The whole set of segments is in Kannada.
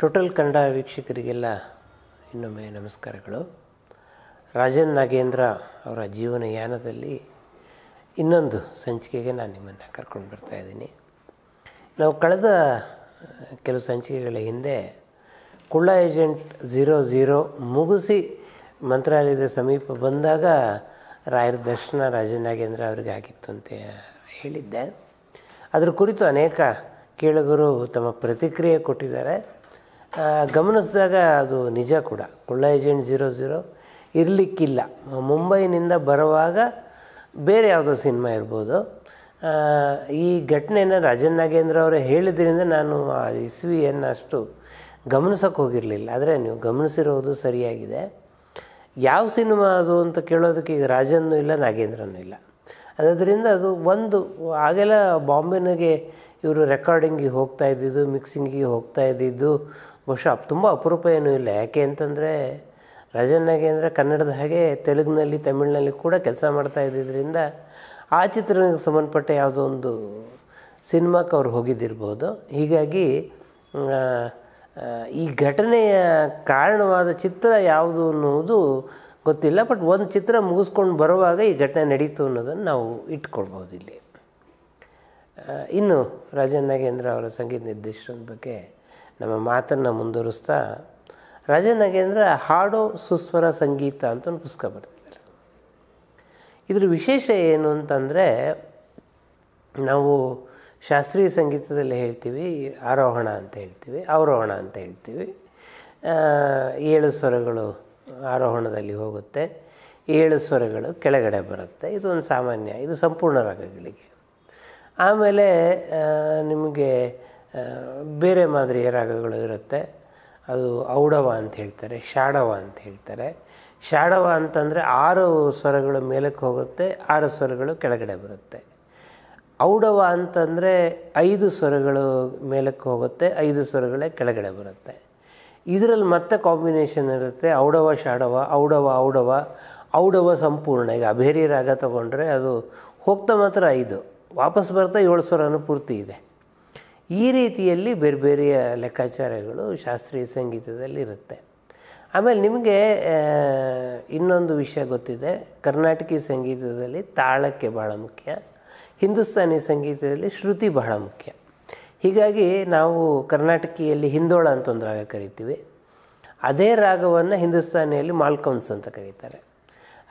ಟೋಟಲ್ ಕನ್ನಡ ವೀಕ್ಷಕರಿಗೆಲ್ಲ ಇನ್ನೊಮ್ಮೆ ನಮಸ್ಕಾರಗಳು ರಾಜನ್ ನಾಗೇಂದ್ರ ಅವರ ಜೀವನಯಾನದಲ್ಲಿ ಇನ್ನೊಂದು ಸಂಚಿಕೆಗೆ ನಾನು ನಿಮ್ಮನ್ನು ಕರ್ಕೊಂಡು ಬರ್ತಾ ಇದ್ದೀನಿ ನಾವು ಕಳೆದ ಕೆಲವು ಸಂಚಿಕೆಗಳ ಹಿಂದೆ ಕುಳ್ಳ ಏಜೆಂಟ್ ಝೀರೋ ಝೀರೋ ಮುಗಿಸಿ ಮಂತ್ರಾಲಯದ ಸಮೀಪ ಬಂದಾಗ ರಾಯರ ದರ್ಶನ ರಾಜನ್ ನಾಗೇಂದ್ರ ಅವರಿಗೆ ಆಗಿತ್ತು ಅಂತ ಹೇಳಿದ್ದೆ ಅದರ ಕುರಿತು ಅನೇಕ ಕೇಳುಗರು ತಮ್ಮ ಪ್ರತಿಕ್ರಿಯೆ ಕೊಟ್ಟಿದ್ದಾರೆ ಗಮನಿಸಿದಾಗ ಅದು ನಿಜ ಕೂಡ ಕೊಳ್ಳ ಏಜೆಂಟ್ ಜೀರೋ ಝೀರೋ ಇರಲಿಕ್ಕಿಲ್ಲ ಮುಂಬೈನಿಂದ ಬರುವಾಗ ಬೇರೆ ಯಾವುದೋ ಸಿನಿಮಾ ಇರ್ಬೋದು ಈ ಘಟನೆಯನ್ನು ರಾಜನ್ ನಾಗೇಂದ್ರ ಅವರು ಹೇಳಿದ್ರಿಂದ ನಾನು ಆ ಇಸ್ವಿಯನ್ನು ಅಷ್ಟು ಗಮನಿಸೋಕೆ ಹೋಗಿರಲಿಲ್ಲ ಆದರೆ ನೀವು ಗಮನಿಸಿರೋದು ಸರಿಯಾಗಿದೆ ಯಾವ ಸಿನಿಮಾ ಅದು ಅಂತ ಕೇಳೋದಕ್ಕೆ ಈಗ ರಾಜನ್ನೂ ಇಲ್ಲ ನಾಗೇಂದ್ರನೂ ಇಲ್ಲ ಅದರಿಂದ ಅದು ಒಂದು ಆಗೆಲ್ಲ ಬಾಂಬೆನಾಗೆ ಇವರು ರೆಕಾರ್ಡಿಂಗಿಗೆ ಹೋಗ್ತಾ ಇದ್ದಿದ್ದು ಮಿಕ್ಸಿಂಗಿಗೆ ಹೋಗ್ತಾ ಇದ್ದಿದ್ದು ಬಹುಶಃ ತುಂಬ ಅಪರೂಪ ಏನೂ ಇಲ್ಲ ಯಾಕೆ ಅಂತಂದರೆ ರಾಜನ್ ನಾಗೇಂದ್ರ ಕನ್ನಡದ ಹಾಗೆ ತೆಲುಗಿನಲ್ಲಿ ತಮಿಳಿನಲ್ಲಿ ಕೂಡ ಕೆಲಸ ಮಾಡ್ತಾ ಇದ್ದಿದ್ದರಿಂದ ಆ ಚಿತ್ರಕ್ಕೆ ಸಂಬಂಧಪಟ್ಟ ಯಾವುದೋ ಒಂದು ಸಿನಿಮಾಕ್ಕೆ ಅವ್ರು ಹೋಗಿದ್ದಿರ್ಬೋದು ಹೀಗಾಗಿ ಈ ಘಟನೆಯ ಕಾರಣವಾದ ಚಿತ್ರ ಯಾವುದು ಅನ್ನುವುದು ಗೊತ್ತಿಲ್ಲ ಬಟ್ ಒಂದು ಚಿತ್ರ ಮುಗಿಸ್ಕೊಂಡು ಬರುವಾಗ ಈ ಘಟನೆ ನಡೀತು ಅನ್ನೋದನ್ನು ನಾವು ಇಟ್ಕೊಳ್ಬೋದು ಇಲ್ಲಿ ಇನ್ನು ರಾಜನ್ ನಾಗೇಂದ್ರ ಅವರ ಸಂಗೀತ ನಿರ್ದೇಶನದ ಬಗ್ಗೆ ನಮ್ಮ ಮಾತನ್ನು ಮುಂದುವರಿಸ್ತಾ ರಾಜನಾಗೇಂದ್ರ ಹಾಡೋ ಸುಸ್ವರ ಸಂಗೀತ ಅಂತ ಒಂದು ಪುಸ್ತಕ ಬರ್ತಿದ್ದಾರೆ ಇದ್ರ ವಿಶೇಷ ಏನು ಅಂತಂದರೆ ನಾವು ಶಾಸ್ತ್ರೀಯ ಸಂಗೀತದಲ್ಲಿ ಹೇಳ್ತೀವಿ ಆರೋಹಣ ಅಂತ ಹೇಳ್ತೀವಿ ಅವರೋಹಣ ಅಂತ ಹೇಳ್ತೀವಿ ಏಳು ಸ್ವರಗಳು ಆರೋಹಣದಲ್ಲಿ ಹೋಗುತ್ತೆ ಏಳು ಸ್ವರಗಳು ಕೆಳಗಡೆ ಬರುತ್ತೆ ಇದೊಂದು ಸಾಮಾನ್ಯ ಇದು ಸಂಪೂರ್ಣ ರಾಗಗಳಿಗೆ ಆಮೇಲೆ ನಿಮಗೆ ಬೇರೆ ಮಾದರಿಯ ರಾಗಗಳು ಇರುತ್ತೆ ಅದು ಔಡವ ಅಂತ ಹೇಳ್ತಾರೆ ಶಾಡವ ಅಂತ ಹೇಳ್ತಾರೆ ಶಾಡವ ಅಂತಂದರೆ ಆರು ಸ್ವರಗಳು ಮೇಲಕ್ಕೆ ಹೋಗುತ್ತೆ ಆರು ಸ್ವರಗಳು ಕೆಳಗಡೆ ಬರುತ್ತೆ ಔಡವ ಅಂತಂದರೆ ಐದು ಸ್ವರಗಳು ಮೇಲಕ್ಕೆ ಹೋಗುತ್ತೆ ಐದು ಸ್ವರಗಳೇ ಕೆಳಗಡೆ ಬರುತ್ತೆ ಇದರಲ್ಲಿ ಮತ್ತೆ ಕಾಂಬಿನೇಷನ್ ಇರುತ್ತೆ ಔಡವ ಶಾಡವ ಔಡವ ಔಡವ ಔಡವ ಸಂಪೂರ್ಣ ಈಗ ಅಭೇರಿ ರಾಗ ತಗೊಂಡ್ರೆ ಅದು ಹೋಗ್ತಾ ಮಾತ್ರ ಐದು ವಾಪಸ್ ಬರ್ತಾ ಏಳು ಸ್ವರನೂ ಪೂರ್ತಿ ಇದೆ ಈ ರೀತಿಯಲ್ಲಿ ಬೇರೆ ಬೇರೆಯ ಲೆಕ್ಕಾಚಾರಗಳು ಶಾಸ್ತ್ರೀಯ ಸಂಗೀತದಲ್ಲಿ ಇರುತ್ತೆ ಆಮೇಲೆ ನಿಮಗೆ ಇನ್ನೊಂದು ವಿಷಯ ಗೊತ್ತಿದೆ ಕರ್ನಾಟಕ ಸಂಗೀತದಲ್ಲಿ ತಾಳಕ್ಕೆ ಬಹಳ ಮುಖ್ಯ ಹಿಂದೂಸ್ತಾನಿ ಸಂಗೀತದಲ್ಲಿ ಶ್ರುತಿ ಬಹಳ ಮುಖ್ಯ ಹೀಗಾಗಿ ನಾವು ಕರ್ನಾಟಕಿಯಲ್ಲಿ ಹಿಂದೋಳ ಅಂತ ಒಂದು ರಾಗ ಕರಿತೀವಿ ಅದೇ ರಾಗವನ್ನು ಹಿಂದೂಸ್ತಾನಿಯಲ್ಲಿ ಮಾಲ್ಕೌನ್ಸ್ ಅಂತ ಕರೀತಾರೆ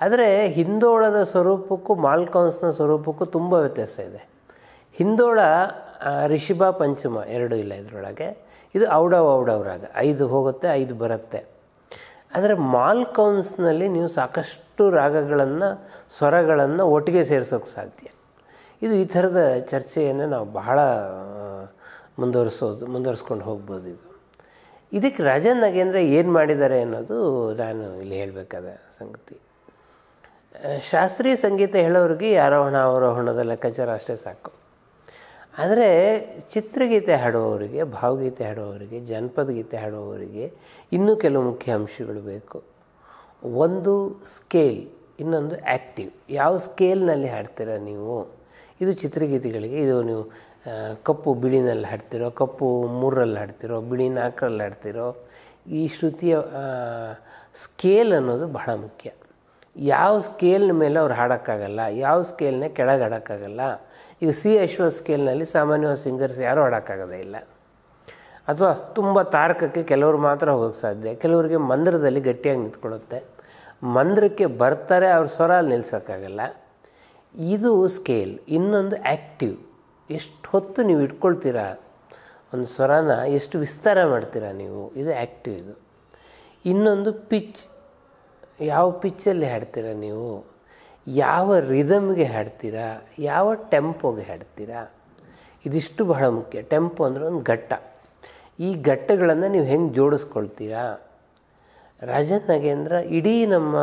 ಆದರೆ ಹಿಂದೋಳದ ಸ್ವರೂಪಕ್ಕೂ ಮಾಲ್ಕೌನ್ಸ್ನ ಸ್ವರೂಪಕ್ಕೂ ತುಂಬ ವ್ಯತ್ಯಾಸ ಇದೆ ಹಿಂದೋಳ ರಿಷಿಭ ಪಂಚಮ ಎರಡೂ ಇಲ್ಲ ಇದರೊಳಗೆ ಇದು ಔಡವ್ ಔಡವ್ ರಾಗ ಐದು ಹೋಗುತ್ತೆ ಐದು ಬರುತ್ತೆ ಆದರೆ ಕೌನ್ಸ್ನಲ್ಲಿ ನೀವು ಸಾಕಷ್ಟು ರಾಗಗಳನ್ನು ಸ್ವರಗಳನ್ನು ಒಟ್ಟಿಗೆ ಸೇರಿಸೋಕೆ ಸಾಧ್ಯ ಇದು ಈ ಥರದ ಚರ್ಚೆಯನ್ನು ನಾವು ಬಹಳ ಮುಂದುವರಿಸೋದು ಮುಂದುವರಿಸ್ಕೊಂಡು ಹೋಗ್ಬೋದು ಇದು ಇದಕ್ಕೆ ರಾಜನ್ ನಗೇಂದ್ರ ಏನು ಮಾಡಿದ್ದಾರೆ ಅನ್ನೋದು ನಾನು ಇಲ್ಲಿ ಹೇಳಬೇಕಾದ ಸಂಗತಿ ಶಾಸ್ತ್ರೀಯ ಸಂಗೀತ ಹೇಳೋರಿಗೆ ಆರೋಹಣ ಅವರೋಹಣದ ಲೆಕ್ಕಾಚಾರ ಅಷ್ಟೇ ಸಾಕು ಆದರೆ ಚಿತ್ರಗೀತೆ ಹಾಡುವವರಿಗೆ ಭಾವಗೀತೆ ಹಾಡುವವರಿಗೆ ಜನಪದ ಗೀತೆ ಹಾಡುವವರಿಗೆ ಇನ್ನೂ ಕೆಲವು ಮುಖ್ಯ ಅಂಶಗಳು ಬೇಕು ಒಂದು ಸ್ಕೇಲ್ ಇನ್ನೊಂದು ಆ್ಯಕ್ಟಿವ್ ಯಾವ ಸ್ಕೇಲ್ನಲ್ಲಿ ಹಾಡ್ತೀರ ನೀವು ಇದು ಚಿತ್ರಗೀತೆಗಳಿಗೆ ಇದು ನೀವು ಕಪ್ಪು ಬಿಳಿನಲ್ಲಿ ಹಾಡ್ತಿರೋ ಕಪ್ಪು ಮೂರರಲ್ಲಿ ಹಾಡ್ತಿರೋ ಬಿಳಿ ನಾಲ್ಕರಲ್ಲಿ ಹಾಡ್ತಿರೋ ಈ ಶ್ರುತಿಯ ಸ್ಕೇಲ್ ಅನ್ನೋದು ಬಹಳ ಮುಖ್ಯ ಯಾವ ಸ್ಕೇಲ್ನ ಮೇಲೆ ಅವ್ರು ಹಾಡೋಕ್ಕಾಗಲ್ಲ ಯಾವ ಸ್ಕೇಲ್ನೇ ಕೆಳಗೆ ಹಾಡೋಕ್ಕಾಗಲ್ಲ ಈಗ ಸಿ ಅಶ್ವ ಸ್ಕೇಲ್ನಲ್ಲಿ ಸಾಮಾನ್ಯವಾಗಿ ಸಿಂಗರ್ಸ್ ಯಾರೂ ಆಡೋಕ್ಕಾಗೋದೇ ಇಲ್ಲ ಅಥವಾ ತುಂಬ ತಾರಕಕ್ಕೆ ಕೆಲವರು ಮಾತ್ರ ಹೋಗಕ್ಕೆ ಸಾಧ್ಯ ಕೆಲವರಿಗೆ ಮಂದಿರದಲ್ಲಿ ಗಟ್ಟಿಯಾಗಿ ನಿಂತ್ಕೊಳ್ಳುತ್ತೆ ಮಂದ್ರಕ್ಕೆ ಬರ್ತಾರೆ ಅವ್ರ ಸ್ವರ ಅಲ್ಲಿ ನಿಲ್ಸೋಕ್ಕಾಗಲ್ಲ ಇದು ಸ್ಕೇಲ್ ಇನ್ನೊಂದು ಆ್ಯಕ್ಟಿವ್ ಎಷ್ಟು ಹೊತ್ತು ನೀವು ಇಟ್ಕೊಳ್ತೀರಾ ಒಂದು ಸ್ವರನ ಎಷ್ಟು ವಿಸ್ತಾರ ಮಾಡ್ತೀರಾ ನೀವು ಇದು ಆ್ಯಕ್ಟಿವ್ ಇದು ಇನ್ನೊಂದು ಪಿಚ್ ಯಾವ ಪಿಚ್ಚಲ್ಲಿ ಹಾಡ್ತೀರಾ ನೀವು ಯಾವ ರಿದಮ್ಗೆ ಹಾಡ್ತೀರಾ ಯಾವ ಟೆಂಪೋಗೆ ಹಾಡ್ತೀರಾ ಇದಿಷ್ಟು ಬಹಳ ಮುಖ್ಯ ಟೆಂಪೋ ಅಂದರೆ ಒಂದು ಘಟ್ಟ ಈ ಘಟ್ಟಗಳನ್ನು ನೀವು ಹೆಂಗೆ ಜೋಡಿಸ್ಕೊಳ್ತೀರಾ ರಾಜ ನಗೇಂದ್ರ ಇಡೀ ನಮ್ಮ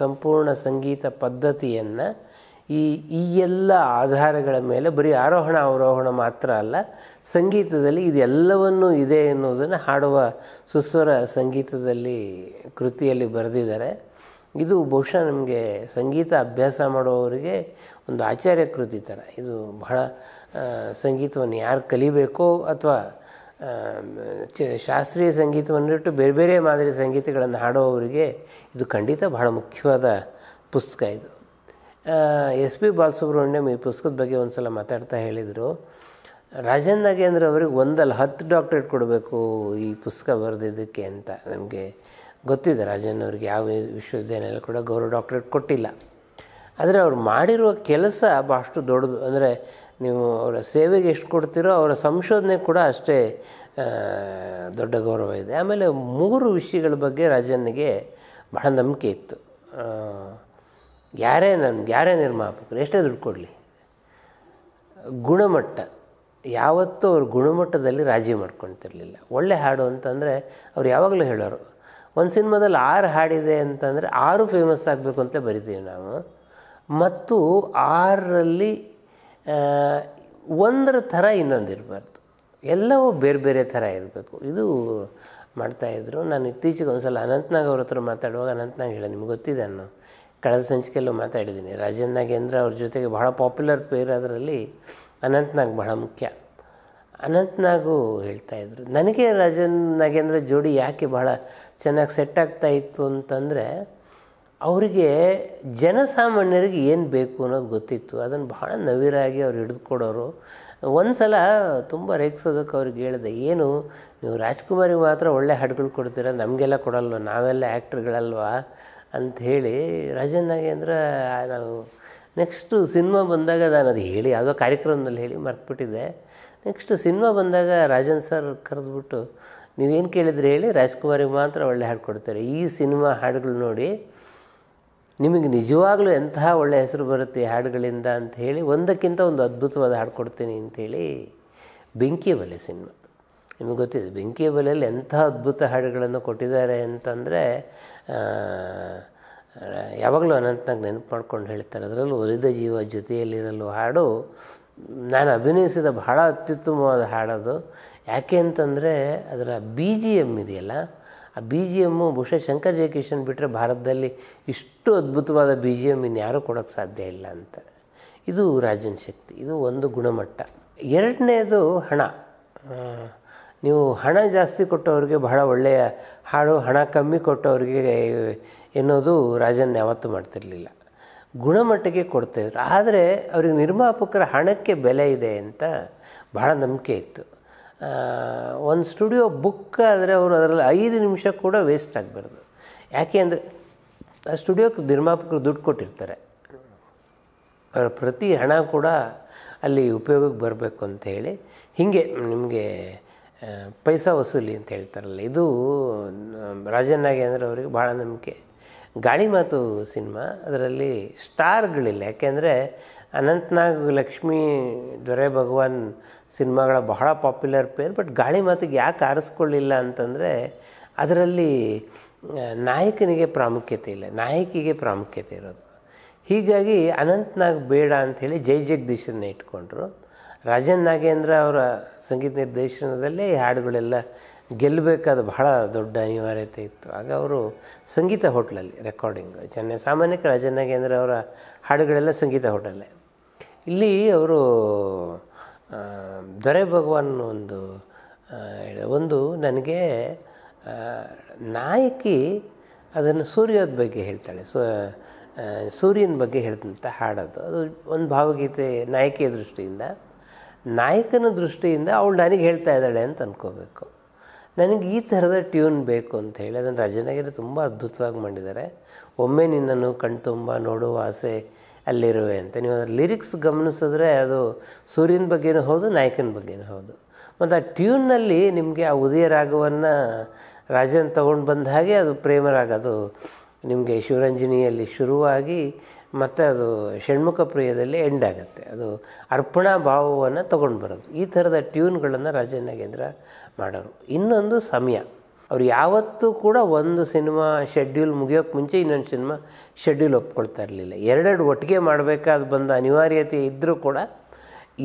ಸಂಪೂರ್ಣ ಸಂಗೀತ ಪದ್ಧತಿಯನ್ನು ಈ ಈ ಎಲ್ಲ ಆಧಾರಗಳ ಮೇಲೆ ಬರೀ ಆರೋಹಣ ಅವರೋಹಣ ಮಾತ್ರ ಅಲ್ಲ ಸಂಗೀತದಲ್ಲಿ ಇದೆಲ್ಲವನ್ನೂ ಇದೆ ಎನ್ನುವುದನ್ನು ಹಾಡುವ ಸುಸ್ವರ ಸಂಗೀತದಲ್ಲಿ ಕೃತಿಯಲ್ಲಿ ಬರೆದಿದ್ದಾರೆ ಇದು ಬಹುಶಃ ನಮಗೆ ಸಂಗೀತ ಅಭ್ಯಾಸ ಮಾಡುವವರಿಗೆ ಒಂದು ಆಚಾರ್ಯ ಕೃತಿ ಥರ ಇದು ಬಹಳ ಸಂಗೀತವನ್ನು ಯಾರು ಕಲಿಬೇಕೋ ಅಥವಾ ಶಾಸ್ತ್ರೀಯ ಸಂಗೀತವನ್ನು ಬಿಟ್ಟು ಬೇರೆ ಬೇರೆ ಮಾದರಿ ಸಂಗೀತಗಳನ್ನು ಹಾಡುವವರಿಗೆ ಇದು ಖಂಡಿತ ಬಹಳ ಮುಖ್ಯವಾದ ಪುಸ್ತಕ ಇದು ಎಸ್ ಪಿ ಬಾಲಸುಬ್ರಹ್ಮಣ್ಯಂ ಈ ಪುಸ್ತಕದ ಬಗ್ಗೆ ಒಂದು ಸಲ ಮಾತಾಡ್ತಾ ಹೇಳಿದರು ರಾಜನ್ ನಾಗೇಂದ್ರ ಅವರಿಗೆ ಒಂದಲ್ಲಿ ಹತ್ತು ಡಾಕ್ಟ್ರೇಟ್ ಕೊಡಬೇಕು ಈ ಪುಸ್ತಕ ಬರೆದಿದ್ದಕ್ಕೆ ಅಂತ ನಮಗೆ ಗೊತ್ತಿದೆ ರಾಜನ್ ಅವ್ರಿಗೆ ಯಾವ ವಿಶ್ವವಿದ್ಯಾನಿಲಯ ಕೂಡ ಗೌರವ ಡಾಕ್ಟ್ರೇಟ್ ಕೊಟ್ಟಿಲ್ಲ ಆದರೆ ಅವ್ರು ಮಾಡಿರುವ ಕೆಲಸ ಭಾಳಷ್ಟು ದೊಡ್ಡದು ಅಂದರೆ ನೀವು ಅವರ ಸೇವೆಗೆ ಎಷ್ಟು ಕೊಡ್ತೀರೋ ಅವರ ಸಂಶೋಧನೆ ಕೂಡ ಅಷ್ಟೇ ದೊಡ್ಡ ಗೌರವ ಇದೆ ಆಮೇಲೆ ಮೂರು ವಿಷಯಗಳ ಬಗ್ಗೆ ರಾಜನಿಗೆ ಬಹಳ ನಂಬಿಕೆ ಇತ್ತು ಯಾರೇ ನನ್ಗೆ ಯಾರೇ ನಿರ್ಮಾಪಕರು ಎಷ್ಟೇ ದುಡ್ಡು ಕೊಡಲಿ ಗುಣಮಟ್ಟ ಯಾವತ್ತೂ ಅವರು ಗುಣಮಟ್ಟದಲ್ಲಿ ರಾಜಿ ಮಾಡ್ಕೊತಿರಲಿಲ್ಲ ಒಳ್ಳೆ ಹಾಡು ಅಂತಂದರೆ ಅವ್ರು ಯಾವಾಗಲೂ ಹೇಳೋರು ಒಂದು ಸಿನಿಮಾದಲ್ಲಿ ಆರು ಹಾಡಿದೆ ಅಂತಂದರೆ ಆರು ಫೇಮಸ್ ಆಗಬೇಕು ಅಂತ ಬರಿತೀವಿ ನಾವು ಮತ್ತು ಆರರಲ್ಲಿ ಒಂದರ ಥರ ಇನ್ನೊಂದು ಇರಬಾರ್ದು ಎಲ್ಲವೂ ಬೇರೆ ಬೇರೆ ಥರ ಇರಬೇಕು ಇದು ಮಾಡ್ತಾಯಿದ್ರು ನಾನು ಇತ್ತೀಚೆಗೆ ಒಂದು ಸಲ ಅನಂತನಾಗ್ ಅವ್ರ ಹತ್ರ ಮಾತಾಡುವಾಗ ಅನಂತನಾಗ್ ಹೇಳ ನಿಮ್ಗೆ ಗೊತ್ತಿದೆ ನಾನು ಕಳೆದ ಸಂಚಿಕೆಯಲ್ಲೂ ಮಾತಾಡಿದ್ದೀನಿ ರಾಜನ್ ನಾಗೇಂದ್ರ ಅವ್ರ ಜೊತೆಗೆ ಬಹಳ ಪಾಪ್ಯುಲರ್ ಪೇರ್ ಅದರಲ್ಲಿ ಅನಂತನಾಗ್ ಬಹಳ ಮುಖ್ಯ ಅನಂತ್ನಾಗು ಹೇಳ್ತಾಯಿದ್ರು ನನಗೆ ರಾಜನ್ ನಾಗೇಂದ್ರ ಜೋಡಿ ಯಾಕೆ ಬಹಳ ಚೆನ್ನಾಗಿ ಸೆಟ್ ಆಗ್ತಾ ಇತ್ತು ಅಂತಂದರೆ ಅವರಿಗೆ ಜನಸಾಮಾನ್ಯರಿಗೆ ಏನು ಬೇಕು ಅನ್ನೋದು ಗೊತ್ತಿತ್ತು ಅದನ್ನು ಬಹಳ ನವಿರಾಗಿ ಅವ್ರು ಹಿಡಿದುಕೊಡೋರು ಒಂದು ಸಲ ತುಂಬ ರೇಗಿಸೋದಕ್ಕೆ ಅವ್ರಿಗೆ ಹೇಳಿದೆ ಏನು ನೀವು ರಾಜ್ಕುಮಾರಿಗೆ ಮಾತ್ರ ಒಳ್ಳೆ ಹಾಡುಗಳು ಕೊಡ್ತೀರ ನಮಗೆಲ್ಲ ಕೊಡಲ್ವ ನಾವೆಲ್ಲ ಆ್ಯಕ್ಟ್ರುಗಳಲ್ವಾ ಅಂಥೇಳಿ ರಾಜನ್ ನಾಗೇಂದ್ರ ನಾವು ನೆಕ್ಸ್ಟು ಸಿನಿಮಾ ಬಂದಾಗ ನಾನು ಅದು ಹೇಳಿ ಯಾವುದೋ ಕಾರ್ಯಕ್ರಮದಲ್ಲಿ ಹೇಳಿ ಮರ್ತುಬಿಟ್ಟಿದ್ದೆ ನೆಕ್ಸ್ಟು ಸಿನಿಮಾ ಬಂದಾಗ ರಾಜನ್ ಸರ್ ಕರೆದ್ಬಿಟ್ಟು ನೀವೇನು ಕೇಳಿದ್ರೆ ಹೇಳಿ ರಾಜ್ಕುಮಾರಿಗೆ ಮಾತ್ರ ಒಳ್ಳೆ ಹಾಡು ಕೊಡ್ತಾರೆ ಈ ಸಿನಿಮಾ ಹಾಡುಗಳು ನೋಡಿ ನಿಮಗೆ ನಿಜವಾಗ್ಲೂ ಎಂತಹ ಒಳ್ಳೆ ಹೆಸರು ಬರುತ್ತೆ ಈ ಹಾಡುಗಳಿಂದ ಅಂತ ಹೇಳಿ ಒಂದಕ್ಕಿಂತ ಒಂದು ಅದ್ಭುತವಾದ ಹಾಡು ಕೊಡ್ತೀನಿ ಅಂಥೇಳಿ ಬೆಂಕಿ ಬಲೆ ಸಿನಿಮಾ ನಿಮಗೆ ಗೊತ್ತಿದೆ ಬೆಂಕಿ ಬಲೆಯಲ್ಲಿ ಎಂಥ ಅದ್ಭುತ ಹಾಡುಗಳನ್ನು ಕೊಟ್ಟಿದ್ದಾರೆ ಅಂತಂದರೆ ಯಾವಾಗಲೂ ಅನಂತನಾಗ ನೆನಪು ಮಾಡ್ಕೊಂಡು ಹೇಳ್ತಾರೆ ಅದರಲ್ಲೂ ಒಲಿದ ಜೀವ ಜೊತೆಯಲ್ಲಿರಲು ಹಾಡು ನಾನು ಅಭಿನಯಿಸಿದ ಬಹಳ ಅತ್ಯುತ್ತಮವಾದ ಹಾಡದು ಯಾಕೆ ಅಂತಂದರೆ ಅದರ ಬಿ ಜಿ ಎಮ್ ಇದೆಯಲ್ಲ ಆ ಬಿ ಜಿ ಎಮ್ಮು ಬಹುಶಃ ಶಂಕರ್ ಜಯಕಿಶನ್ ಬಿಟ್ಟರೆ ಭಾರತದಲ್ಲಿ ಇಷ್ಟು ಅದ್ಭುತವಾದ ಬಿ ಜಿ ಎಮ್ ಇನ್ಯಾರೂ ಕೊಡೋಕ್ಕೆ ಸಾಧ್ಯ ಇಲ್ಲ ಅಂತ ಇದು ರಾಜನ ಶಕ್ತಿ ಇದು ಒಂದು ಗುಣಮಟ್ಟ ಎರಡನೇದು ಹಣ ನೀವು ಹಣ ಜಾಸ್ತಿ ಕೊಟ್ಟವ್ರಿಗೆ ಬಹಳ ಒಳ್ಳೆಯ ಹಾಡು ಹಣ ಕಮ್ಮಿ ಕೊಟ್ಟವ್ರಿಗೆ ಎನ್ನೋದು ರಾಜನ್ ಯಾವತ್ತೂ ಮಾಡ್ತಿರಲಿಲ್ಲ ಗುಣಮಟ್ಟಕ್ಕೆ ಕೊಡ್ತಾಯಿದ್ರು ಆದರೆ ಅವ್ರಿಗೆ ನಿರ್ಮಾಪಕರ ಹಣಕ್ಕೆ ಬೆಲೆ ಇದೆ ಅಂತ ಬಹಳ ನಂಬಿಕೆ ಇತ್ತು ಒಂದು ಸ್ಟುಡಿಯೋ ಬುಕ್ ಆದರೆ ಅವರು ಅದರಲ್ಲಿ ಐದು ನಿಮಿಷ ಕೂಡ ವೇಸ್ಟ್ ಆಗಬಾರ್ದು ಯಾಕೆ ಅಂದರೆ ಆ ಸ್ಟುಡಿಯೋಕ್ಕೆ ನಿರ್ಮಾಪಕರು ದುಡ್ಡು ಕೊಟ್ಟಿರ್ತಾರೆ ಅವರ ಪ್ರತಿ ಹಣ ಕೂಡ ಅಲ್ಲಿ ಉಪಯೋಗಕ್ಕೆ ಬರಬೇಕು ಅಂತ ಹೇಳಿ ಹೀಗೆ ನಿಮಗೆ ಪೈಸಾ ವಸೂಲಿ ಅಂತ ಹೇಳ್ತಾರಲ್ಲ ಇದು ಅಂದರೆ ಅವರಿಗೆ ಭಾಳ ನಂಬಿಕೆ ಗಾಳಿ ಮಾತು ಸಿನಿಮಾ ಅದರಲ್ಲಿ ಸ್ಟಾರ್ಗಳಿಲ್ಲ ಯಾಕೆಂದರೆ ಅನಂತನಾಗ್ ಲಕ್ಷ್ಮೀ ದೊರೆ ಭಗವಾನ್ ಸಿನಿಮಾಗಳ ಬಹಳ ಪಾಪ್ಯುಲರ್ ಪೇರ್ ಬಟ್ ಗಾಳಿ ಮಾತಿಗೆ ಯಾಕೆ ಆರಿಸ್ಕೊಳ್ಳಿಲ್ಲ ಅಂತಂದರೆ ಅದರಲ್ಲಿ ನಾಯಕನಿಗೆ ಪ್ರಾಮುಖ್ಯತೆ ಇಲ್ಲ ನಾಯಕಿಗೆ ಪ್ರಾಮುಖ್ಯತೆ ಇರೋದು ಹೀಗಾಗಿ ಅನಂತನಾಗ್ ಬೇಡ ಅಂಥೇಳಿ ಜೈ ಜಗದೀಶನ ಇಟ್ಕೊಂಡ್ರು ರಾಜನ್ ನಾಗೇಂದ್ರ ಅವರ ಸಂಗೀತ ನಿರ್ದೇಶನದಲ್ಲೇ ಈ ಹಾಡುಗಳೆಲ್ಲ ಗೆಲ್ಲಬೇಕಾದ ಬಹಳ ದೊಡ್ಡ ಅನಿವಾರ್ಯತೆ ಇತ್ತು ಆಗ ಅವರು ಸಂಗೀತ ಹೋಟ್ಲಲ್ಲಿ ರೆಕಾರ್ಡಿಂಗ್ ಚೆನ್ನೈ ಸಾಮಾನ್ಯಕ್ಕೆ ರಾಜನ್ ನಾಗೇಂದ್ರ ಅವರ ಹಾಡುಗಳೆಲ್ಲ ಸಂಗೀತ ಹೋಟೆಲ್ಲೇ ಇಲ್ಲಿ ಅವರು ದೊರೆ ಭಗವಾನ್ ಒಂದು ಒಂದು ನನಗೆ ನಾಯಕಿ ಅದನ್ನು ಸೂರ್ಯದ ಬಗ್ಗೆ ಹೇಳ್ತಾಳೆ ಸೊ ಸೂರ್ಯನ ಬಗ್ಗೆ ಹೇಳಿದಂಥ ಹಾಡೋದು ಅದು ಒಂದು ಭಾವಗೀತೆ ನಾಯಕಿಯ ದೃಷ್ಟಿಯಿಂದ ನಾಯಕನ ದೃಷ್ಟಿಯಿಂದ ಅವಳು ನನಗೆ ಹೇಳ್ತಾ ಇದ್ದಾಳೆ ಅಂತ ಅಂದ್ಕೋಬೇಕು ನನಗೆ ಈ ಥರದ ಟ್ಯೂನ್ ಬೇಕು ಅಂತ ಹೇಳಿ ಅದನ್ನು ರಜನಗಿರಿ ತುಂಬ ಅದ್ಭುತವಾಗಿ ಮಾಡಿದ್ದಾರೆ ಒಮ್ಮೆ ನಿನ್ನನ್ನು ಕಣ್ತುಂಬ ನೋಡುವ ಆಸೆ ಅಲ್ಲಿರುವೆ ಅಂತ ನೀವು ಅದರ ಲಿರಿಕ್ಸ್ ಗಮನಿಸಿದ್ರೆ ಅದು ಸೂರ್ಯನ ಬಗ್ಗೆನೂ ಹೌದು ನಾಯಕನ ಬಗ್ಗೆನೂ ಹೌದು ಮತ್ತು ಆ ಟ್ಯೂನ್ನಲ್ಲಿ ನಿಮಗೆ ಆ ಉದಯ ರಾಗವನ್ನು ರಾಜನ್ ತಗೊಂಡು ಬಂದ ಹಾಗೆ ಅದು ಪ್ರೇಮರಾಗ ಅದು ನಿಮಗೆ ಶಿವರಂಜನಿಯಲ್ಲಿ ಶುರುವಾಗಿ ಮತ್ತು ಅದು ಷಣ್ಮುಖ ಪ್ರಿಯದಲ್ಲಿ ಎಂಡ್ ಆಗುತ್ತೆ ಅದು ಅರ್ಪಣಾ ಭಾವವನ್ನು ತಗೊಂಡು ಬರೋದು ಈ ಥರದ ಟ್ಯೂನ್ಗಳನ್ನು ರಾಜ ನಾಗೇಂದ್ರ ಮಾಡೋರು ಇನ್ನೊಂದು ಸಮಯ ಅವ್ರು ಯಾವತ್ತೂ ಕೂಡ ಒಂದು ಸಿನಿಮಾ ಶೆಡ್ಯೂಲ್ ಮುಗಿಯೋಕ್ಕೆ ಮುಂಚೆ ಇನ್ನೊಂದು ಸಿನಿಮಾ ಶೆಡ್ಯೂಲ್ ಒಪ್ಕೊಳ್ತಾ ಇರಲಿಲ್ಲ ಎರಡೆರಡು ಒಟ್ಟಿಗೆ ಮಾಡಬೇಕಾದ ಬಂದ ಅನಿವಾರ್ಯತೆ ಇದ್ದರೂ ಕೂಡ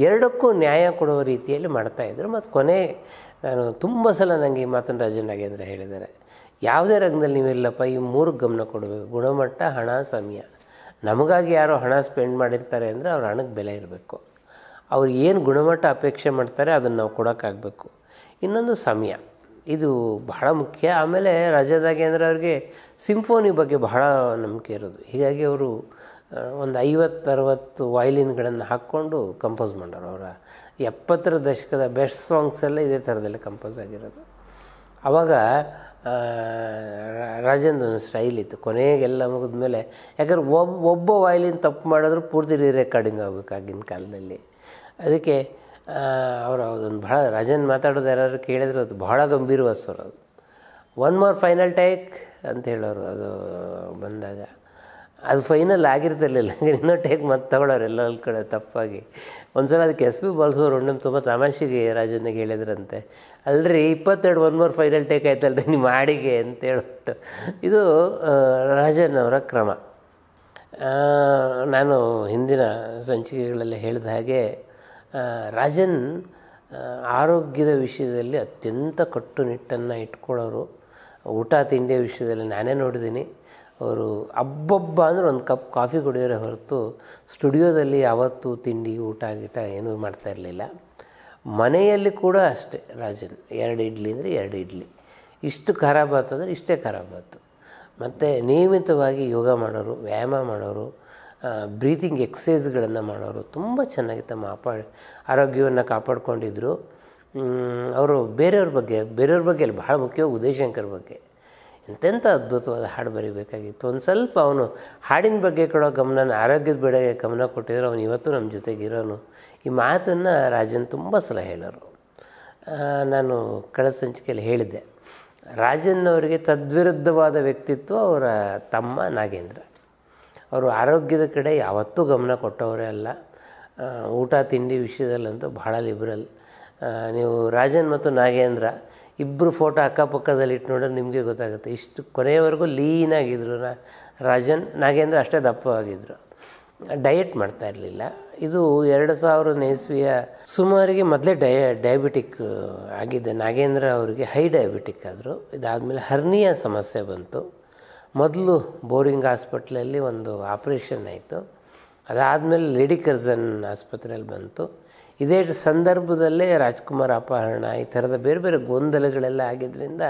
ಎರಡಕ್ಕೂ ನ್ಯಾಯ ಕೊಡುವ ರೀತಿಯಲ್ಲಿ ಮಾಡ್ತಾಯಿದ್ರು ಮತ್ತು ಕೊನೆ ನಾನು ತುಂಬ ಸಲ ನನಗೆ ಈ ಮಾತನ್ನು ರಾಜನ್ ನಾಗೇಂದ್ರ ಹೇಳಿದ್ದಾರೆ ಯಾವುದೇ ರಂಗದಲ್ಲಿ ನೀವಿಲ್ಲಪ್ಪ ಈ ಮೂರು ಗಮನ ಕೊಡಬೇಕು ಗುಣಮಟ್ಟ ಹಣ ಸಮಯ ನಮಗಾಗಿ ಯಾರೋ ಹಣ ಸ್ಪೆಂಡ್ ಮಾಡಿರ್ತಾರೆ ಅಂದರೆ ಅವ್ರ ಹಣಕ್ಕೆ ಬೆಲೆ ಇರಬೇಕು ಅವ್ರು ಏನು ಗುಣಮಟ್ಟ ಅಪೇಕ್ಷೆ ಮಾಡ್ತಾರೆ ಅದನ್ನು ನಾವು ಕೊಡೋಕ್ಕಾಗಬೇಕು ಇನ್ನೊಂದು ಸಮಯ ಇದು ಬಹಳ ಮುಖ್ಯ ಆಮೇಲೆ ರಾಜಾ ಅಂದರೆ ಅವ್ರಿಗೆ ಸಿಂಫೋನಿ ಬಗ್ಗೆ ಬಹಳ ನಂಬಿಕೆ ಇರೋದು ಹೀಗಾಗಿ ಅವರು ಒಂದು ಐವತ್ತರವತ್ತು ವಾಯ್ಲಿನ್ಗಳನ್ನು ಹಾಕ್ಕೊಂಡು ಕಂಪೋಸ್ ಮಾಡೋರು ಅವರ ಎಪ್ಪತ್ತರ ದಶಕದ ಬೆಸ್ಟ್ ಸಾಂಗ್ಸ್ ಎಲ್ಲ ಇದೇ ಥರದಲ್ಲಿ ಕಂಪೋಸ್ ಆಗಿರೋದು ಆವಾಗ ರಾಜೇಂದ್ರ ಒಂದು ಸ್ಟೈಲ್ ಇತ್ತು ಕೊನೆಗೆಲ್ಲ ಮುಗಿದ ಮೇಲೆ ಯಾಕಂದ್ರೆ ಒಬ್ಬ ಒಬ್ಬ ವಾಯ್ಲಿನ್ ತಪ್ಪು ಮಾಡಿದ್ರು ಪೂರ್ತಿ ರೀ ರೆಕಾರ್ಡಿಂಗ್ ಆಗಬೇಕಾಗಿನ ಕಾಲದಲ್ಲಿ ಅದಕ್ಕೆ ಅವರು ಅದೊಂದು ಭಾಳ ರಾಜನ್ ಮಾತಾಡೋದು ಯಾರು ಕೇಳಿದ್ರು ಅದು ಭಾಳ ಗಂಭೀರ ಸರ್ ಅದು ಒನ್ ಮೋರ್ ಫೈನಲ್ ಟೇಕ್ ಅಂತ ಹೇಳೋರು ಅದು ಬಂದಾಗ ಅದು ಫೈನಲ್ ಆಗಿರ್ತಿರ್ಲಿಲ್ಲ ಇನ್ನೂ ಟೇಕ್ ಮತ್ತೆ ತಗೊಳ್ಳೋರು ಎಲ್ಲ ಕಡೆ ತಪ್ಪಾಗಿ ಸಲ ಅದಕ್ಕೆ ಎಸ್ ಪಿ ಬಾಲ್ಸೋರು ನಿಮ್ಮ ತುಂಬ ತಮಾಷೆಗೆ ರಾಜನಿಗೆ ಹೇಳಿದ್ರಂತೆ ಅಲ್ಲರಿ ಇಪ್ಪತ್ತೆರಡು ಒನ್ ಮೋರ್ ಫೈನಲ್ ಟೇಕ್ ಆಯ್ತಲ್ರಿ ನಿಮ್ಮ ನೀವು ಅಂತ ಹೇಳ್ಬಿಟ್ಟು ಇದು ರಾಜನ್ ಅವರ ಕ್ರಮ ನಾನು ಹಿಂದಿನ ಸಂಚಿಕೆಗಳಲ್ಲಿ ಹೇಳಿದ ಹಾಗೆ ರಾಜನ್ ಆರೋಗ್ಯದ ವಿಷಯದಲ್ಲಿ ಅತ್ಯಂತ ಕಟ್ಟುನಿಟ್ಟನ್ನು ಇಟ್ಕೊಳ್ಳೋರು ಊಟ ತಿಂಡಿಯ ವಿಷಯದಲ್ಲಿ ನಾನೇ ನೋಡಿದ್ದೀನಿ ಅವರು ಹಬ್ಬಬ್ಬ ಅಂದ್ರೆ ಒಂದು ಕಪ್ ಕಾಫಿ ಕುಡಿಯೋರೆ ಹೊರತು ಸ್ಟುಡಿಯೋದಲ್ಲಿ ಯಾವತ್ತೂ ತಿಂಡಿ ಊಟ ಗೀಟ ಏನೂ ಮಾಡ್ತಾ ಇರಲಿಲ್ಲ ಮನೆಯಲ್ಲಿ ಕೂಡ ಅಷ್ಟೇ ರಾಜನ್ ಎರಡು ಇಡ್ಲಿ ಅಂದರೆ ಎರಡು ಇಡ್ಲಿ ಇಷ್ಟು ಖರಾಬಾತು ಅಂದರೆ ಇಷ್ಟೇ ಖರಾಬಾತು ಮತ್ತು ನಿಯಮಿತವಾಗಿ ಯೋಗ ಮಾಡೋರು ವ್ಯಾಯಾಮ ಮಾಡೋರು ಬ್ರೀತಿಂಗ್ ಎಕ್ಸಸೈಸ್ಗಳನ್ನು ಮಾಡೋರು ತುಂಬ ಚೆನ್ನಾಗಿ ತಮ್ಮ ಅಪಾ ಆರೋಗ್ಯವನ್ನು ಕಾಪಾಡಿಕೊಂಡಿದ್ದರು ಅವರು ಬೇರೆಯವ್ರ ಬಗ್ಗೆ ಬೇರೆಯವ್ರ ಬಗ್ಗೆ ಅಲ್ಲಿ ಭಾಳ ಮುಖ್ಯವಾಗಿ ಉದಯಶಂಕರ್ ಬಗ್ಗೆ ಎಂತೆಂಥ ಅದ್ಭುತವಾದ ಹಾಡು ಬರೀಬೇಕಾಗಿತ್ತು ಒಂದು ಸ್ವಲ್ಪ ಅವನು ಹಾಡಿನ ಬಗ್ಗೆ ಕೊಡೋ ಗಮನ ಆರೋಗ್ಯದ ಬೆಳೆಗೆ ಗಮನ ಕೊಟ್ಟಿದ್ರು ಅವನು ಇವತ್ತು ನಮ್ಮ ಜೊತೆಗೆ ಇರೋನು ಈ ಮಾತನ್ನು ರಾಜನ್ ತುಂಬ ಸಲ ಹೇಳೋರು ನಾನು ಕಳೆದ ಸಂಚಿಕೆಯಲ್ಲಿ ಹೇಳಿದ್ದೆ ರಾಜನ್ ಅವರಿಗೆ ತದ್ವಿರುದ್ಧವಾದ ವ್ಯಕ್ತಿತ್ವ ಅವರ ತಮ್ಮ ನಾಗೇಂದ್ರ ಅವರು ಆರೋಗ್ಯದ ಕಡೆ ಯಾವತ್ತೂ ಗಮನ ಕೊಟ್ಟವರೇ ಅಲ್ಲ ಊಟ ತಿಂಡಿ ವಿಷಯದಲ್ಲಂತೂ ಭಾಳ ಲಿಬ್ರಲ್ ನೀವು ರಾಜನ್ ಮತ್ತು ನಾಗೇಂದ್ರ ಇಬ್ಬರು ಫೋಟೋ ಅಕ್ಕಪಕ್ಕದಲ್ಲಿ ಇಟ್ಟು ನೋಡಿದ್ರೆ ನಿಮಗೆ ಗೊತ್ತಾಗುತ್ತೆ ಇಷ್ಟು ಕೊನೆಯವರೆಗೂ ಲೀನಾಗಿದ್ರು ನಾ ರಾಜನ್ ನಾಗೇಂದ್ರ ಅಷ್ಟೇ ದಪ್ಪವಾಗಿದ್ದರು ಡಯಟ್ ಮಾಡ್ತಾ ಇರಲಿಲ್ಲ ಇದು ಎರಡು ಸಾವಿರ ನೇಸ್ವಿಯ ಸುಮಾರಿಗೆ ಮೊದಲೇ ಡಯ ಡಯಾಬಿಟಿಕ್ ಆಗಿದ್ದೆ ನಾಗೇಂದ್ರ ಅವರಿಗೆ ಹೈ ಡಯಾಬಿಟಿಕ್ ಆದರು ಇದಾದಮೇಲೆ ಹರ್ನಿಯ ಸಮಸ್ಯೆ ಬಂತು ಮೊದಲು ಬೋರಿಂಗ್ ಹಾಸ್ಪಿಟ್ಲಲ್ಲಿ ಒಂದು ಆಪ್ರೇಷನ್ ಆಯಿತು ಅದಾದಮೇಲೆ ಲೇಡಿ ಕರ್ಜನ್ ಆಸ್ಪತ್ರೆಯಲ್ಲಿ ಬಂತು ಇದೇ ಸಂದರ್ಭದಲ್ಲೇ ರಾಜ್ಕುಮಾರ್ ಅಪಹರಣ ಈ ಥರದ ಬೇರೆ ಬೇರೆ ಗೊಂದಲಗಳೆಲ್ಲ ಆಗಿದ್ದರಿಂದ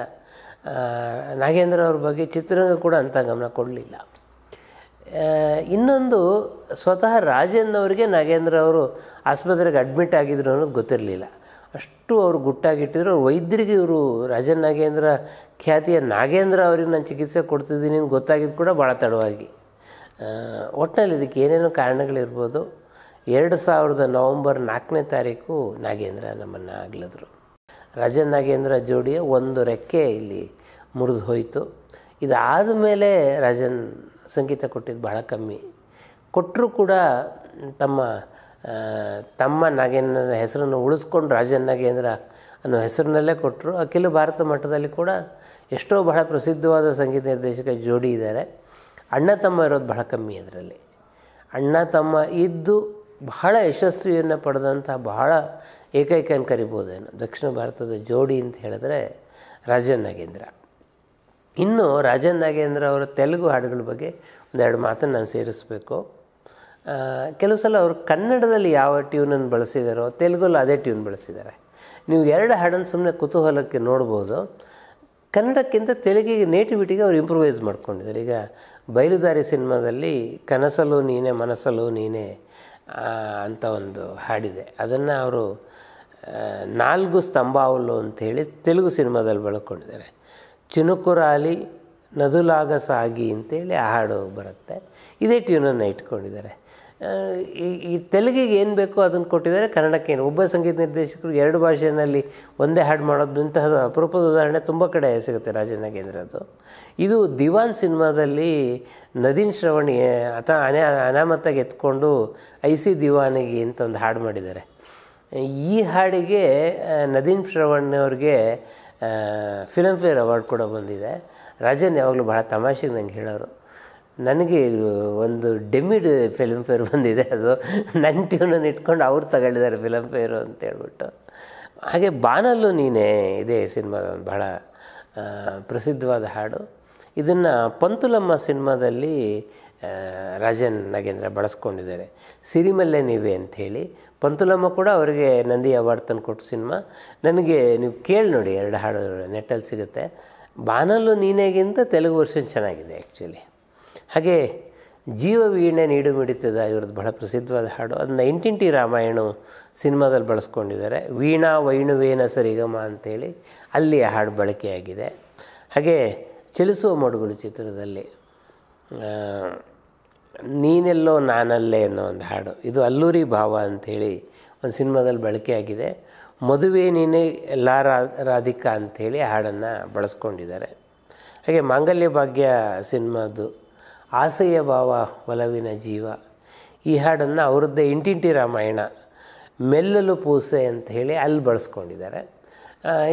ನಾಗೇಂದ್ರ ಅವ್ರ ಬಗ್ಗೆ ಚಿತ್ರರಂಗ ಕೂಡ ಅಂಥ ಗಮನ ಕೊಡಲಿಲ್ಲ ಇನ್ನೊಂದು ಸ್ವತಃ ರಾಜನ್ ಅವರಿಗೆ ನಾಗೇಂದ್ರ ಅವರು ಆಸ್ಪತ್ರೆಗೆ ಅಡ್ಮಿಟ್ ಆಗಿದ್ರು ಅನ್ನೋದು ಗೊತ್ತಿರಲಿಲ್ಲ ಅಷ್ಟು ಅವರು ಗುಟ್ಟಾಗಿಟ್ಟಿದ್ರು ವೈದ್ಯರಿಗೆ ಇವರು ರಾಜನ್ ನಾಗೇಂದ್ರ ಖ್ಯಾತಿಯ ನಾಗೇಂದ್ರ ಅವ್ರಿಗೆ ನಾನು ಚಿಕಿತ್ಸೆ ಕೊಡ್ತಿದ್ದೀನಿ ಅಂತ ಗೊತ್ತಾಗಿದ್ದು ಕೂಡ ಭಾಳ ತಡವಾಗಿ ಒಟ್ಟಿನಲ್ಲಿ ಇದಕ್ಕೆ ಏನೇನು ಕಾರಣಗಳಿರ್ಬೋದು ಎರಡು ಸಾವಿರದ ನವಂಬರ್ ನಾಲ್ಕನೇ ತಾರೀಕು ನಾಗೇಂದ್ರ ನಮ್ಮನ್ನು ಆಗ್ಲಿದ್ರು ರಾಜನ್ ನಾಗೇಂದ್ರ ಜೋಡಿಯ ಒಂದು ರೆಕ್ಕೆ ಇಲ್ಲಿ ಮುರಿದು ಹೋಯಿತು ಇದಾದ ಮೇಲೆ ರಾಜನ್ ಸಂಗೀತ ಕೊಟ್ಟಿದ್ದು ಭಾಳ ಕಮ್ಮಿ ಕೊಟ್ಟರೂ ಕೂಡ ತಮ್ಮ ತಮ್ಮ ನಾಗೇಂದ್ರ ಹೆಸರನ್ನು ಉಳಿಸ್ಕೊಂಡು ರಾಜನ್ ನಾಗೇಂದ್ರ ಅನ್ನೋ ಹೆಸರಿನಲ್ಲೇ ಕೊಟ್ಟರು ಅಖಿಲ ಭಾರತ ಮಟ್ಟದಲ್ಲಿ ಕೂಡ ಎಷ್ಟೋ ಬಹಳ ಪ್ರಸಿದ್ಧವಾದ ಸಂಗೀತ ನಿರ್ದೇಶಕ ಜೋಡಿ ಇದ್ದಾರೆ ಅಣ್ಣ ತಮ್ಮ ಇರೋದು ಬಹಳ ಕಮ್ಮಿ ಅದರಲ್ಲಿ ಅಣ್ಣ ತಮ್ಮ ಇದ್ದು ಬಹಳ ಯಶಸ್ವಿಯನ್ನು ಪಡೆದಂಥ ಬಹಳ ಏಕೈಕ ಕರಿಬೋದೇನು ದಕ್ಷಿಣ ಭಾರತದ ಜೋಡಿ ಅಂತ ಹೇಳಿದ್ರೆ ರಾಜನ್ ನಾಗೇಂದ್ರ ಇನ್ನು ರಾಜನ್ ನಾಗೇಂದ್ರ ಅವರ ತೆಲುಗು ಹಾಡುಗಳ ಬಗ್ಗೆ ಒಂದೆರಡು ಮಾತನ್ನು ನಾನು ಸೇರಿಸಬೇಕು ಕೆಲವು ಸಲ ಅವರು ಕನ್ನಡದಲ್ಲಿ ಯಾವ ಟ್ಯೂನನ್ನು ಬಳಸಿದಾರೋ ತೆಲುಗಲ್ಲಿ ಅದೇ ಟ್ಯೂನ್ ಬಳಸಿದ್ದಾರೆ ನೀವು ಎರಡು ಹಾಡನ್ನು ಸುಮ್ಮನೆ ಕುತೂಹಲಕ್ಕೆ ನೋಡ್ಬೋದು ಕನ್ನಡಕ್ಕಿಂತ ತೆಲುಗಿಗೆ ನೇಟಿವಿಟಿಗೆ ಅವ್ರು ಇಂಪ್ರೂವೈಸ್ ಮಾಡ್ಕೊಂಡಿದ್ದಾರೆ ಈಗ ಬಯಲುದಾರಿ ಸಿನಿಮಾದಲ್ಲಿ ಕನಸಲು ನೀನೆ ಮನಸಲು ನೀನೆ ಅಂತ ಒಂದು ಹಾಡಿದೆ ಅದನ್ನು ಅವರು ನಾಲ್ಕು ಸ್ತಂಭಾವಲು ಅಂಥೇಳಿ ತೆಲುಗು ಸಿನಿಮಾದಲ್ಲಿ ಬಳಕೊಂಡಿದ್ದಾರೆ ಚಿನುಕುರಾಲಿ ನದುಲಾಗ ಸಾಗಿ ಅಂತೇಳಿ ಆ ಹಾಡು ಬರುತ್ತೆ ಇದೇ ಟ್ಯೂನನ್ನು ಇಟ್ಕೊಂಡಿದ್ದಾರೆ ಈ ತೆಲುಗಿಗೆ ಏನು ಬೇಕೋ ಅದನ್ನು ಕೊಟ್ಟಿದ್ದಾರೆ ಕನ್ನಡಕ್ಕೆ ಏನು ಒಬ್ಬ ಸಂಗೀತ ನಿರ್ದೇಶಕರು ಎರಡು ಭಾಷೆಯಲ್ಲಿ ಒಂದೇ ಹಾಡು ಮಾಡೋದಂತಹ ಅಪರೂಪದ ಉದಾಹರಣೆ ತುಂಬ ಕಡೆ ಸಿಗುತ್ತೆ ಅದು ಇದು ದಿವಾನ್ ಸಿನಿಮಾದಲ್ಲಿ ನದೀನ್ ಶ್ರವಣಿ ಅಥ ಅನೇ ಅನಾಮತ್ತಾಗಿ ಎತ್ಕೊಂಡು ಐ ಸಿ ದಿವಾನಿಗೆ ಅಂತ ಒಂದು ಹಾಡು ಮಾಡಿದ್ದಾರೆ ಈ ಹಾಡಿಗೆ ನದೀನ್ ಶ್ರವಣಿಯವ್ರಿಗೆ ಫಿಲಮ್ಫೇರ್ ಅವಾರ್ಡ್ ಕೂಡ ಬಂದಿದೆ ರಾಜನ್ ಯಾವಾಗಲೂ ಭಾಳ ತಮಾಷೆಗೆ ನಂಗೆ ಹೇಳೋರು ನನಗೆ ಒಂದು ಡೆಮಿಡ್ ಫಿಲಮ್ ಫೇರ್ ಬಂದಿದೆ ಅದು ನನ್ನ ಟ್ಯೂನನ್ನು ಇಟ್ಕೊಂಡು ಅವ್ರು ತಗೊಳ್ಳಿದ್ದಾರೆ ಫಿಲಮ್ ಫೇರು ಅಂತ ಹೇಳ್ಬಿಟ್ಟು ಹಾಗೆ ಬಾನಲ್ಲೂ ನೀನೇ ಇದೇ ಸಿನಿಮಾದ ಒಂದು ಬಹಳ ಪ್ರಸಿದ್ಧವಾದ ಹಾಡು ಇದನ್ನು ಪಂತುಲಮ್ಮ ಸಿನಿಮಾದಲ್ಲಿ ರಾಜನ್ ನಾಗೇಂದ್ರ ಬಳಸ್ಕೊಂಡಿದ್ದಾರೆ ಸಿರಿಮಲ್ಲೆ ನೀವೇ ಅಂಥೇಳಿ ಪಂತುಲಮ್ಮ ಕೂಡ ಅವರಿಗೆ ನಂದಿ ಅವಾರ್ಡ್ ತಂದು ಕೊಟ್ಟು ಸಿನಿಮಾ ನನಗೆ ನೀವು ಕೇಳಿ ನೋಡಿ ಎರಡು ಹಾಡು ನೆಟ್ಟಲ್ಲಿ ಸಿಗುತ್ತೆ ಬಾನಲ್ಲೂ ನೀನೇಗಿಂತ ತೆಲುಗು ವರ್ಷನ್ ಚೆನ್ನಾಗಿದೆ ಆ್ಯಕ್ಚುಲಿ ಹಾಗೆ ಜೀವ ವೀಣೆ ನೀಡು ಮಿಡಿತದ ಇವ್ರದ್ದು ಬಹಳ ಪ್ರಸಿದ್ಧವಾದ ಹಾಡು ಅದು ನೈನ್ಟೀನ್ ಟಿ ರಾಮಾಯಣ ಸಿನಿಮಾದಲ್ಲಿ ಬಳಸ್ಕೊಂಡಿದ್ದಾರೆ ವೀಣಾ ವೈಣುವೇನ ಸರಿಗಮ ಅಂಥೇಳಿ ಅಲ್ಲಿ ಆ ಹಾಡು ಬಳಕೆಯಾಗಿದೆ ಹಾಗೆ ಚಲಿಸುವ ಮಡುಗಳು ಚಿತ್ರದಲ್ಲಿ ನೀನೆಲ್ಲೋ ನಾನಲ್ಲೇ ಅನ್ನೋ ಒಂದು ಹಾಡು ಇದು ಅಲ್ಲೂರಿ ಭಾವ ಅಂಥೇಳಿ ಒಂದು ಸಿನಿಮಾದಲ್ಲಿ ಬಳಕೆಯಾಗಿದೆ ಮದುವೆ ನೀನೆ ಲಾ ರಾಧಿಕಾ ಅಂಥೇಳಿ ಹಾಡನ್ನು ಬಳಸ್ಕೊಂಡಿದ್ದಾರೆ ಹಾಗೆ ಮಾಂಗಲ್ಯ ಭಾಗ್ಯ ಸಿನಿಮಾದು ಆಸೆಯ ಭಾವ ಒಲವಿನ ಜೀವ ಈ ಹಾಡನ್ನು ಅವರದ್ದೇ ಇಂಟಿಂಟಿ ರಾಮಾಯಣ ಮೆಲ್ಲಲು ಪೂಸೆ ಅಂತ ಹೇಳಿ ಅಲ್ಲಿ ಬಳಸ್ಕೊಂಡಿದ್ದಾರೆ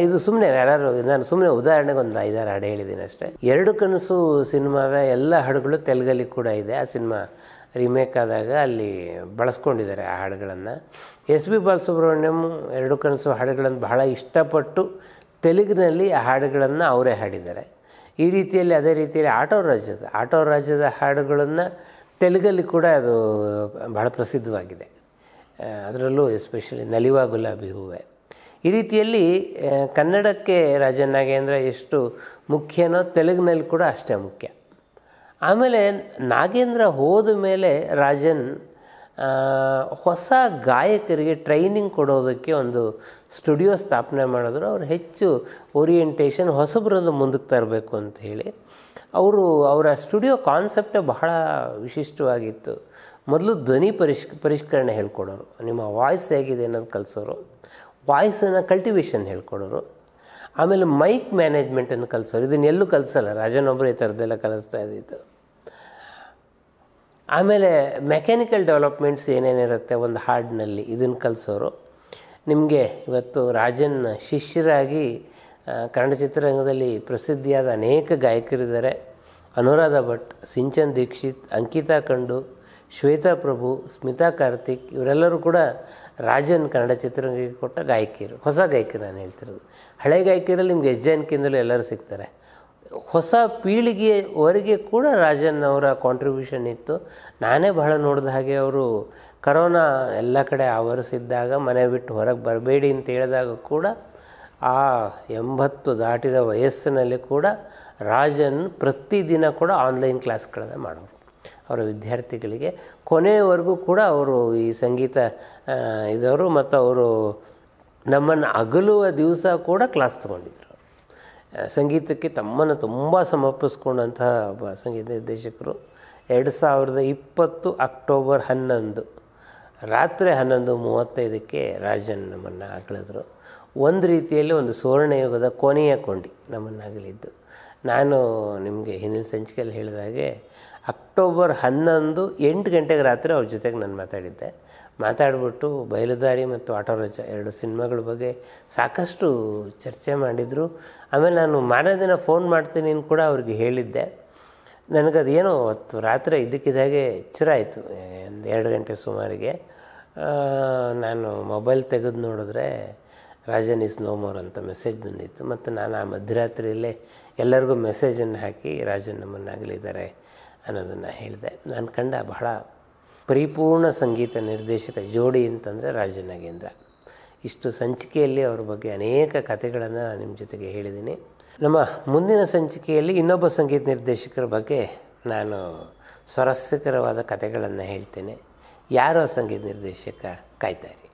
ಇದು ಸುಮ್ಮನೆ ಯಾರು ನಾನು ಸುಮ್ಮನೆ ಉದಾಹರಣೆಗೆ ಒಂದು ಐದಾರು ಹಾಡು ಹೇಳಿದ್ದೀನಿ ಅಷ್ಟೇ ಎರಡು ಕನಸು ಸಿನಿಮಾದ ಎಲ್ಲ ಹಾಡುಗಳು ತೆಲುಗಲ್ಲಿ ಕೂಡ ಇದೆ ಆ ಸಿನಿಮಾ ರಿಮೇಕ್ ಆದಾಗ ಅಲ್ಲಿ ಬಳಸ್ಕೊಂಡಿದ್ದಾರೆ ಆ ಹಾಡುಗಳನ್ನು ಎಸ್ ಬಿ ಬಾಲಸುಬ್ರಹ್ಮಣ್ಯಂ ಎರಡು ಕನಸು ಹಾಡುಗಳನ್ನು ಬಹಳ ಇಷ್ಟಪಟ್ಟು ತೆಲುಗಿನಲ್ಲಿ ಆ ಹಾಡುಗಳನ್ನು ಅವರೇ ಹಾಡಿದ್ದಾರೆ ಈ ರೀತಿಯಲ್ಲಿ ಅದೇ ರೀತಿಯಲ್ಲಿ ಆಟೋ ರಾಜ್ಯದ ಆಟೋ ರಾಜ್ಯದ ಹಾಡುಗಳನ್ನು ತೆಲುಗಲ್ಲಿ ಕೂಡ ಅದು ಭಾಳ ಪ್ರಸಿದ್ಧವಾಗಿದೆ ಅದರಲ್ಲೂ ಎಸ್ಪೆಷಲಿ ನಲಿವಾ ಗುಲಾಬಿ ಹೂವೆ ಈ ರೀತಿಯಲ್ಲಿ ಕನ್ನಡಕ್ಕೆ ರಾಜನ್ ನಾಗೇಂದ್ರ ಎಷ್ಟು ಮುಖ್ಯನೋ ತೆಲುಗಿನಲ್ಲಿ ಕೂಡ ಅಷ್ಟೇ ಮುಖ್ಯ ಆಮೇಲೆ ನಾಗೇಂದ್ರ ಹೋದ ಮೇಲೆ ರಾಜನ್ ಹೊಸ ಗಾಯಕರಿಗೆ ಟ್ರೈನಿಂಗ್ ಕೊಡೋದಕ್ಕೆ ಒಂದು ಸ್ಟುಡಿಯೋ ಸ್ಥಾಪನೆ ಮಾಡಿದ್ರು ಅವ್ರು ಹೆಚ್ಚು ಓರಿಯೆಂಟೇಷನ್ ಹೊಸಬ್ರನ್ನು ಮುಂದಕ್ಕೆ ತರಬೇಕು ಅಂತ ಹೇಳಿ ಅವರು ಅವರ ಸ್ಟುಡಿಯೋ ಕಾನ್ಸೆಪ್ಟೇ ಬಹಳ ವಿಶಿಷ್ಟವಾಗಿತ್ತು ಮೊದಲು ಧ್ವನಿ ಪರಿಷ್ ಪರಿಷ್ಕರಣೆ ಹೇಳ್ಕೊಡೋರು ನಿಮ್ಮ ವಾಯ್ಸ್ ಹೇಗಿದೆ ಅನ್ನೋದು ಕಲಿಸೋರು ವಾಯ್ಸನ್ನು ಕಲ್ಟಿವೇಷನ್ ಹೇಳ್ಕೊಡೋರು ಆಮೇಲೆ ಮೈಕ್ ಮ್ಯಾನೇಜ್ಮೆಂಟನ್ನು ಕಲಿಸೋರು ಇದನ್ನೆಲ್ಲೂ ಕಲಿಸಲ್ಲ ರಾಜನೊಬ್ಬರು ಈ ಥರದ್ದೆಲ್ಲ ಕಲಿಸ್ತಾ ಇದ್ದಿತ್ತು ಆಮೇಲೆ ಮೆಕ್ಯಾನಿಕಲ್ ಡೆವಲಪ್ಮೆಂಟ್ಸ್ ಏನೇನಿರುತ್ತೆ ಒಂದು ಹಾಡಿನಲ್ಲಿ ಇದನ್ನು ಕಲಿಸೋರು ನಿಮಗೆ ಇವತ್ತು ರಾಜನ್ ಶಿಷ್ಯರಾಗಿ ಕನ್ನಡ ಚಿತ್ರರಂಗದಲ್ಲಿ ಪ್ರಸಿದ್ಧಿಯಾದ ಅನೇಕ ಗಾಯಕರಿದ್ದಾರೆ ಅನುರಾಧ ಭಟ್ ಸಿಂಚನ್ ದೀಕ್ಷಿತ್ ಅಂಕಿತಾ ಕಂಡು ಶ್ವೇತಾ ಪ್ರಭು ಸ್ಮಿತಾ ಕಾರ್ತಿಕ್ ಇವರೆಲ್ಲರೂ ಕೂಡ ರಾಜನ್ ಕನ್ನಡ ಚಿತ್ರರಂಗಕ್ಕೆ ಕೊಟ್ಟ ಗಾಯಕಿಯರು ಹೊಸ ಗಾಯಕಿ ನಾನು ಹೇಳ್ತಿರೋದು ಹಳೆ ಗಾಯಕಿಯರಲ್ಲಿ ನಿಮ್ಗೆ ಎಸ್ ಜಾನಕಿಯಿಂದಲೂ ಎಲ್ಲರೂ ಸಿಗ್ತಾರೆ ಹೊಸ ಪೀಳಿಗೆವರೆಗೆ ಕೂಡ ರಾಜನ್ ಅವರ ಕಾಂಟ್ರಿಬ್ಯೂಷನ್ ಇತ್ತು ನಾನೇ ಬಹಳ ನೋಡಿದ ಹಾಗೆ ಅವರು ಕರೋನಾ ಎಲ್ಲ ಕಡೆ ಆವರಿಸಿದ್ದಾಗ ಮನೆ ಬಿಟ್ಟು ಹೊರಗೆ ಬರಬೇಡಿ ಅಂತ ಹೇಳಿದಾಗ ಕೂಡ ಆ ಎಂಬತ್ತು ದಾಟಿದ ವಯಸ್ಸಿನಲ್ಲಿ ಕೂಡ ರಾಜನ್ ಪ್ರತಿದಿನ ಕೂಡ ಆನ್ಲೈನ್ ಕ್ಲಾಸ್ಗಳನ್ನು ಮಾಡೋರು ಅವರ ವಿದ್ಯಾರ್ಥಿಗಳಿಗೆ ಕೊನೆಯವರೆಗೂ ಕೂಡ ಅವರು ಈ ಸಂಗೀತ ಇದವರು ಮತ್ತು ಅವರು ನಮ್ಮನ್ನು ಅಗಲುವ ದಿವಸ ಕೂಡ ಕ್ಲಾಸ್ ತಗೊಂಡಿದ್ದರು ಸಂಗೀತಕ್ಕೆ ತಮ್ಮನ್ನು ತುಂಬ ಸಮರ್ಪಿಸ್ಕೊಂಡಂತಹ ಒಬ್ಬ ಸಂಗೀತ ನಿರ್ದೇಶಕರು ಎರಡು ಸಾವಿರದ ಇಪ್ಪತ್ತು ಅಕ್ಟೋಬರ್ ಹನ್ನೊಂದು ರಾತ್ರಿ ಹನ್ನೊಂದು ಮೂವತ್ತೈದಕ್ಕೆ ರಾಜನ್ ನಮ್ಮನ್ನು ಅಗಲಿದ್ರು ಒಂದು ರೀತಿಯಲ್ಲಿ ಒಂದು ಸುವರ್ಣಯುಗದ ಕೊನೆಯ ಕೊಂಡಿ ನಮ್ಮನ್ನು ಅಗಲಿದ್ದು ನಾನು ನಿಮಗೆ ಹಿಂದಿನ ಸಂಚಿಕೆಯಲ್ಲಿ ಹೇಳಿದಾಗೆ ಅಕ್ಟೋಬರ್ ಹನ್ನೊಂದು ಎಂಟು ಗಂಟೆಗೆ ರಾತ್ರಿ ಅವ್ರ ಜೊತೆಗೆ ನಾನು ಮಾತಾಡಿದ್ದೆ ಮಾತಾಡಿಬಿಟ್ಟು ಬಯಲುದಾರಿ ಮತ್ತು ಆಟೋ ರಜ ಎರಡು ಸಿನಿಮಾಗಳ ಬಗ್ಗೆ ಸಾಕಷ್ಟು ಚರ್ಚೆ ಮಾಡಿದರು ಆಮೇಲೆ ನಾನು ಮಾರನೇ ದಿನ ಫೋನ್ ಮಾಡ್ತೀನಿ ಅಂತ ಕೂಡ ಅವ್ರಿಗೆ ಹೇಳಿದ್ದೆ ನನಗದು ಏನೋ ಅವತ್ತು ರಾತ್ರಿ ಇದ್ದಕ್ಕಿದ್ದಾಗೆ ಆಯಿತು ಒಂದು ಎರಡು ಗಂಟೆ ಸುಮಾರಿಗೆ ನಾನು ಮೊಬೈಲ್ ತೆಗೆದು ನೋಡಿದ್ರೆ ರಾಜನ್ ಇಸ್ ನೋ ಮೋರ್ ಅಂತ ಮೆಸೇಜ್ ಬಂದಿತ್ತು ಮತ್ತು ನಾನು ಆ ಮಧ್ಯರಾತ್ರಿಯಲ್ಲೇ ಎಲ್ಲರಿಗೂ ಮೆಸೇಜನ್ನು ಹಾಕಿ ರಾಜನ್ ಮನಾಗಲಿದ್ದಾರೆ ಅನ್ನೋದನ್ನು ಹೇಳಿದೆ ನಾನು ಕಂಡ ಬಹಳ ಪರಿಪೂರ್ಣ ಸಂಗೀತ ನಿರ್ದೇಶಕ ಜೋಡಿ ಅಂತಂದರೆ ರಾಜನಾಗೇಂದ್ರ ಇಷ್ಟು ಸಂಚಿಕೆಯಲ್ಲಿ ಅವ್ರ ಬಗ್ಗೆ ಅನೇಕ ಕಥೆಗಳನ್ನು ನಾನು ನಿಮ್ಮ ಜೊತೆಗೆ ಹೇಳಿದ್ದೀನಿ ನಮ್ಮ ಮುಂದಿನ ಸಂಚಿಕೆಯಲ್ಲಿ ಇನ್ನೊಬ್ಬ ಸಂಗೀತ ನಿರ್ದೇಶಕರ ಬಗ್ಗೆ ನಾನು ಸ್ವರಸ್ಯಕರವಾದ ಕಥೆಗಳನ್ನು ಹೇಳ್ತೇನೆ ಯಾರೋ ಸಂಗೀತ ನಿರ್ದೇಶಕ ಕಾಯ್ತಾರೆ